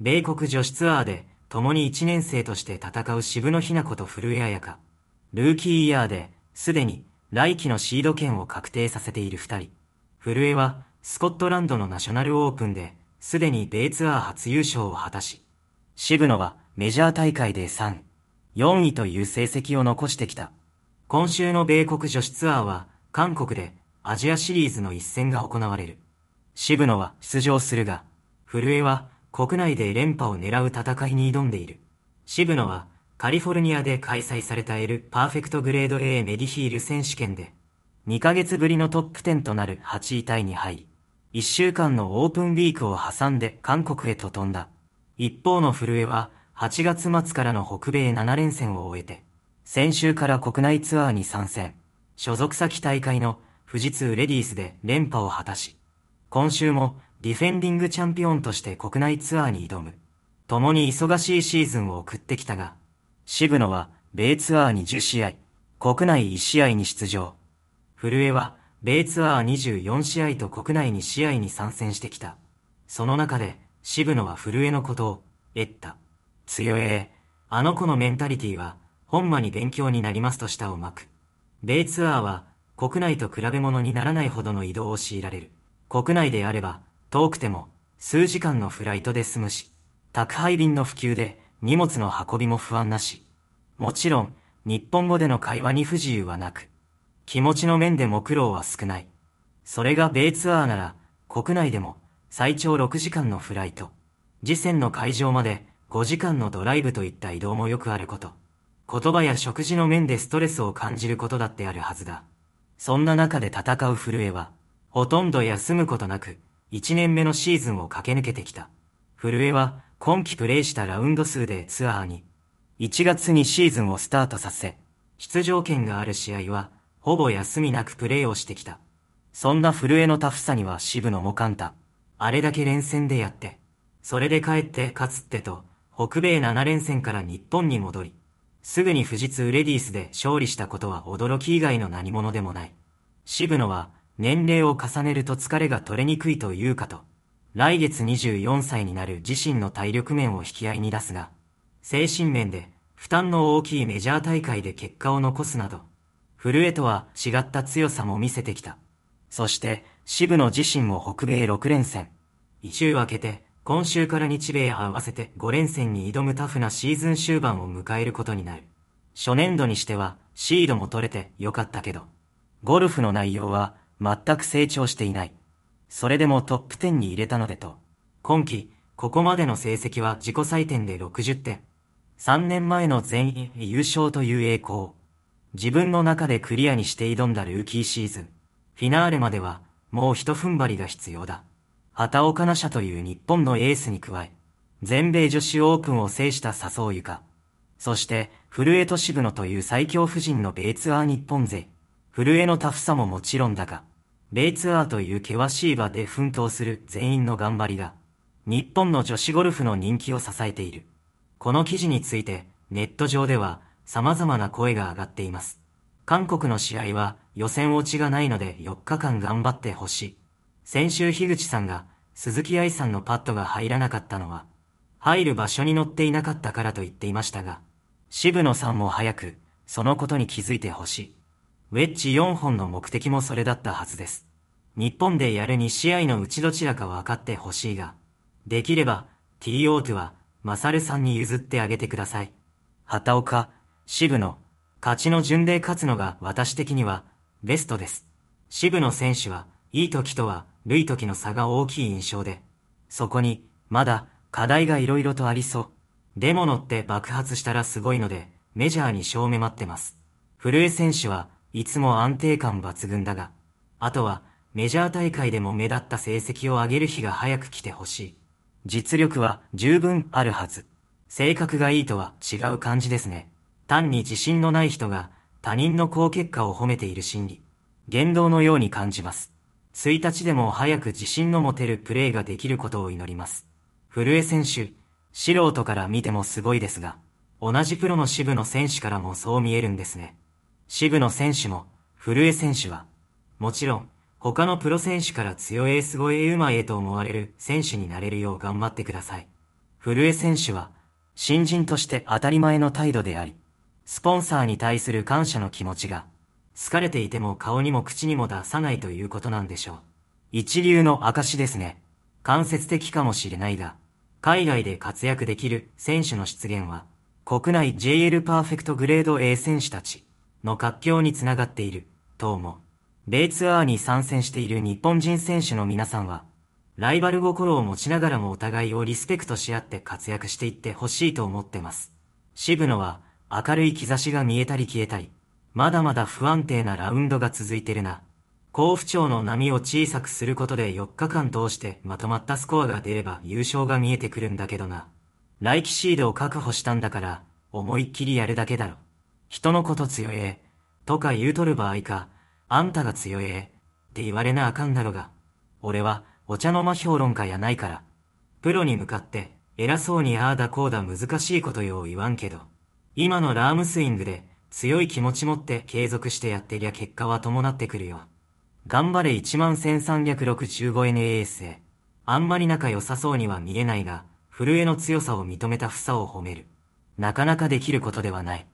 米国女子ツアーで共に1年生として戦う渋野日向子と古江彩香。ルーキーイヤーで、すでに来季のシード権を確定させている二人。古江は、スコットランドのナショナルオープンで、すでに米ツアー初優勝を果たし、渋野はメジャー大会で3、4位という成績を残してきた。今週の米国女子ツアーは、韓国でアジアシリーズの一戦が行われる。渋野は出場するが、古江は国内で連覇を狙う戦いに挑んでいる。渋野は、カリフォルニアで開催された L パーフェクトグレード A メディヒール選手権で、2ヶ月ぶりのトップ10となる8位タイに入り、1週間のオープンウィークを挟んで韓国へと飛んだ。一方の古江は、8月末からの北米7連戦を終えて、先週から国内ツアーに参戦。所属先大会の富士通レディースで連覇を果たし、今週もディフェンディングチャンピオンとして国内ツアーに挑む。共に忙しいシーズンを送ってきたが、渋野は米ツアーに10試合、国内1試合に出場。古江は米ツアー24試合と国内2試合に参戦してきた。その中で渋野は古江のことを、得った。強え、あの子のメンタリティは、本間に勉強になりますと舌を巻く。米ツアーは、国内と比べ物にならないほどの移動を強いられる。国内であれば、遠くても数時間のフライトで済むし、宅配便の普及で荷物の運びも不安なし。もちろん、日本語での会話に不自由はなく、気持ちの面でも苦労は少ない。それが米ツアーなら、国内でも最長6時間のフライト、次戦の会場まで5時間のドライブといった移動もよくあること。言葉や食事の面でストレスを感じることだってあるはずだ。そんな中で戦う震えは、ほとんど休むことなく、1年目のシーズンを駆け抜けてきた。古江は今季プレイしたラウンド数でツアーに、1月にシーズンをスタートさせ、出場権がある試合は、ほぼ休みなくプレーをしてきた。そんな古江のタフさには渋野も簡単。あれだけ連戦でやって、それで帰って勝つってと、北米7連戦から日本に戻り、すぐに富士通レディースで勝利したことは驚き以外の何者でもない。渋野は、年齢を重ねると疲れが取れにくいというかと、来月24歳になる自身の体力面を引き合いに出すが、精神面で負担の大きいメジャー大会で結果を残すなど、古江とは違った強さも見せてきた。そして、渋野自身も北米6連戦。一周明けて、今週から日米合わせて5連戦に挑むタフなシーズン終盤を迎えることになる。初年度にしては、シードも取れて良かったけど、ゴルフの内容は全く成長していない。それでもトップ10に入れたのでと。今季、ここまでの成績は自己採点で60点。3年前の全員優勝という栄光。自分の中でクリアにして挑んだルーキーシーズン。フィナーレまでは、もう一踏ん張りが必要だ。畑岡奈社という日本のエースに加え、全米女子オープンを制した笹生ゆか。そして、古江と渋野という最強夫人の米ツアー日本勢。古江のタフさももちろんだが、米イツアーという険しい場で奮闘する全員の頑張りが、日本の女子ゴルフの人気を支えている。この記事について、ネット上では様々な声が上がっています。韓国の試合は予選落ちがないので4日間頑張ってほしい。先週樋口さんが鈴木愛さんのパッドが入らなかったのは、入る場所に乗っていなかったからと言っていましたが、渋野さんも早く、そのことに気づいてほしい。ウェッジ4本の目的もそれだったはずです。日本でやる2試合のうちどちらか分かってほしいが、できれば T-O2 はマサルさんに譲ってあげてください。畑岡、渋野、勝ちの順で勝つのが私的にはベストです。渋野選手はいい時とは良い時の差が大きい印象で、そこにまだ課題が色々とありそう。デモ乗って爆発したらすごいのでメジャーに正目待ってます。古江選手はいつも安定感抜群だが、あとはメジャー大会でも目立った成績を上げる日が早く来てほしい。実力は十分あるはず。性格がいいとは違う感じですね。単に自信のない人が他人の好結果を褒めている心理。言動のように感じます。1日でも早く自信の持てるプレーができることを祈ります。古江選手、素人から見てもすごいですが、同じプロの支部の選手からもそう見えるんですね。渋野選手も、古江選手は、もちろん、他のプロ選手から強いス越え馬へと思われる選手になれるよう頑張ってください。古江選手は、新人として当たり前の態度であり、スポンサーに対する感謝の気持ちが、好かれていても顔にも口にも出さないということなんでしょう。一流の証ですね。間接的かもしれないが、海外で活躍できる選手の出現は、国内 JL パーフェクトグレード A 選手たち、の活況につながっている、と思う。米ツアーに参戦している日本人選手の皆さんは、ライバル心を持ちながらもお互いをリスペクトし合って活躍していってほしいと思ってます。渋野は、明るい兆しが見えたり消えたり、まだまだ不安定なラウンドが続いてるな。甲府調の波を小さくすることで4日間通してまとまったスコアが出れば優勝が見えてくるんだけどな。来季シードを確保したんだから、思いっきりやるだけだろ。人のこと強え、とか言うとる場合か、あんたが強え、って言われなあかんだろが、俺はお茶の間評論家やないから、プロに向かって偉そうにああだこうだ難しいことよう言わんけど、今のラームスイングで強い気持ち持って継続してやってりゃ結果は伴ってくるよ。頑張れ 11365NAS あんまり仲良さそうには見えないが、震えの強さを認めたさを褒める。なかなかできることではない。